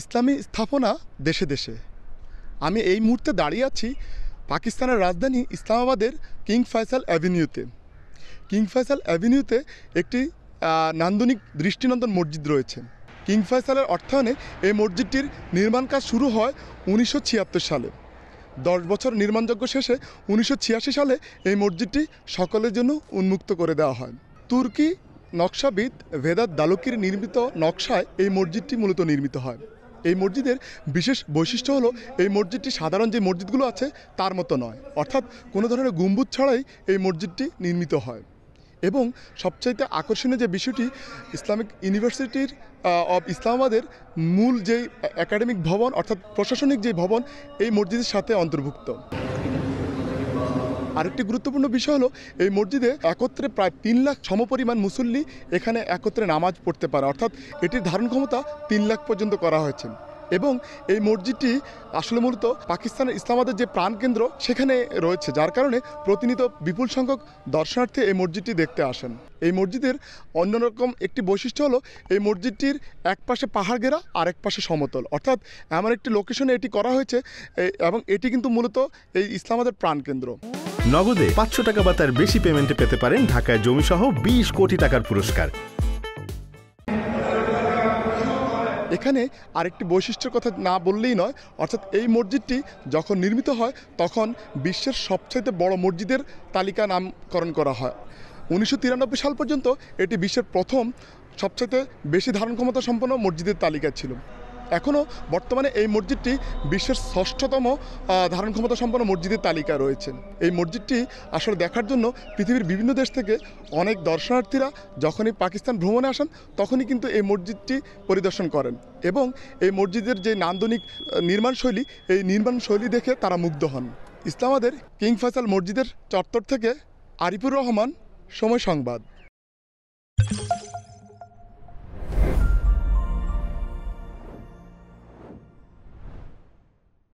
ইসলামী স্থাপনা দেশে দেশে আমি এই মুহূর্তে দাঁড়িয়ে আছি পাকিস্তানের রাজধানী ইসলামাবাদের কিং ফয়সাল অ্যাভিনিউতে কিং ফয়সাল অ্যাভিনিউতে একটি নান্দনিক দৃষ্টিনন্দন মসজিদ রয়েছে কিং ফয়সালের অর্থায়নে এই মসজিদটির নির্মাণ কাজ শুরু হয় উনিশশো সালে দশ বছর নির্মাণযোগ্য শেষে উনিশশো সালে এই মসজিদটি সকলের জন্য উন্মুক্ত করে দেওয়া হয় তুর্কি নকশাবিদ ভেদাত দালুকির নির্মিত নকশায় এই মসজিদটি মূলত নির্মিত হয় এই মসজিদের বিশেষ বৈশিষ্ট্য হলো এই মসজিদটি সাধারণ যে মসজিদগুলো আছে তার মতো নয় অর্থাৎ কোনো ধরনের গম্বুজ ছাড়াই এই মসজিদটি নির্মিত হয় এবং সবচাইতে আকর্ষণীয় যে বিষয়টি ইসলামিক ইউনিভার্সিটির অব ইসলামাবাদের মূল যেই একাডেমিক ভবন অর্থাৎ প্রশাসনিক যে ভবন এই মসজিদের সাথে অন্তর্ভুক্ত আরেকটি গুরুত্বপূর্ণ বিষয় হলো এই মসজিদে একত্রে প্রায় তিন লাখ সমপরিমাণ মুসল্লি এখানে একত্রে নামাজ পড়তে পারে অর্থাৎ এটির ধারণ ক্ষমতা তিন লাখ পর্যন্ত করা হয়েছে এবং এই মসজিদটি আসলে মূলত পাকিস্তানের ইসলামাদের যে প্রাণকেন্দ্র সেখানে রয়েছে যার কারণে প্রতিনিয়ত বিপুল সংখ্যক দর্শনার্থী এই মসজিদটি দেখতে আসেন এই মসজিদের অন্যরকম একটি বৈশিষ্ট্য হলো এই মসজিদটির এক পাশে পাহাড় ঘেরা আর এক পাশে সমতল অর্থাৎ এমন একটি লোকেশনে এটি করা হয়েছে এবং এটি কিন্তু মূলত এই ইসলামাদের প্রাণকেন্দ্র নগদে পাঁচশো টাকা বা তার বেশি পেমেন্টে পেতে পারেন ঢাকায় জমিসহ বিশ কোটি টাকার পুরস্কার এখানে আরেকটি বৈশিষ্ট্যের কথা না বললেই নয় অর্থাৎ এই মসজিদটি যখন নির্মিত হয় তখন বিশ্বের সবচাইতে বড় মসজিদের তালিকা নামকরণ করা হয় উনিশশো সাল পর্যন্ত এটি বিশ্বের প্রথম সবচাইতে বেশি ধারণ ক্ষমতা সম্পন্ন মসজিদের তালিকা ছিল এখনও বর্তমানে এই মসজিদটি বিশ্বের ষষ্ঠতম ধারণ ক্ষমতা সম্পন্ন মসজিদের তালিকা রয়েছে এই মসজিদটি আসলে দেখার জন্য পৃথিবীর বিভিন্ন দেশ থেকে অনেক দর্শনার্থীরা যখনই পাকিস্তান ভ্রমণে আসেন তখনই কিন্তু এই মসজিদটি পরিদর্শন করেন এবং এই মসজিদের যে নান্দনিক নির্মাণশৈলী এই নির্মাণশৈলী দেখে তারা মুগ্ধ হন ইসলামাদের কিং ফয়সাল মসজিদের চত্বর থেকে আরিফুর রহমান সময় সংবাদ